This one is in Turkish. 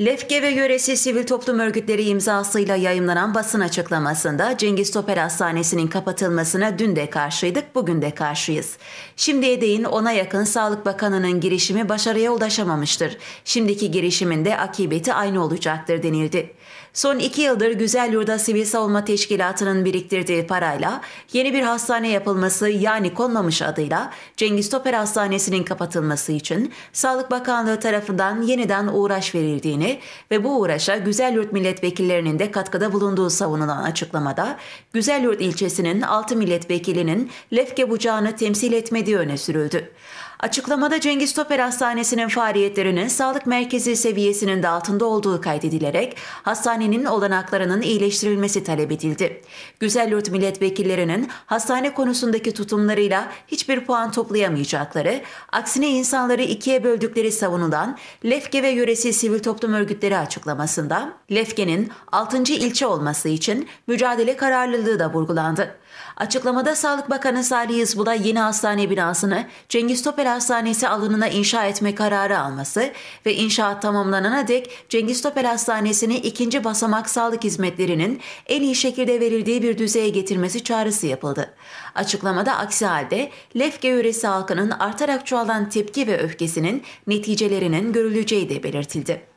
Lefke ve yöresi sivil toplum örgütleri imzasıyla yayımlanan basın açıklamasında Cengiz Topel Hastanesi'nin kapatılmasına dün de karşıydık, bugün de karşıyız. Şimdiye değin ona yakın Sağlık Bakanı'nın girişimi başarıya ulaşamamıştır. Şimdiki girişimin de akibeti aynı olacaktır denildi. Son iki yıldır Güzel Yurda Sivil Savunma Teşkilatı'nın biriktirdiği parayla yeni bir hastane yapılması yani konmamış adıyla Cengiz Topel Hastanesi'nin kapatılması için Sağlık Bakanlığı tarafından yeniden uğraş verildiğini ve bu uğraşa Güzelyurt milletvekillerinin de katkıda bulunduğu savunulan açıklamada Güzelyurt ilçesinin 6 milletvekilinin Lefke Bucağı'nı temsil etmediği öne sürüldü. Açıklamada Cengiz Toper Hastanesi'nin faaliyetlerinin sağlık merkezi seviyesinin de altında olduğu kaydedilerek hastanenin olanaklarının iyileştirilmesi talep edildi. Güzelyurt milletvekillerinin hastane konusundaki tutumlarıyla hiçbir puan toplayamayacakları, aksine insanları ikiye böldükleri savunulan Lefke ve yöresi sivil toplum örgütleri açıklamasında Lefke'nin 6. ilçe olması için mücadele kararlılığı da vurgulandı. Açıklamada Sağlık Bakanı Salih Hizbullah yeni hastane binasını Cengiz Toper Hastanesi alanına inşa etme kararı alması ve inşaat tamamlanana dek Cengiz Topel Hastanesi'ni ikinci basamak sağlık hizmetlerinin en iyi şekilde verildiği bir düzeye getirmesi çağrısı yapıldı. Açıklamada aksi halde Lefke yöresi halkının artarak çoğalan tepki ve öfkesinin neticelerinin görüleceği de belirtildi.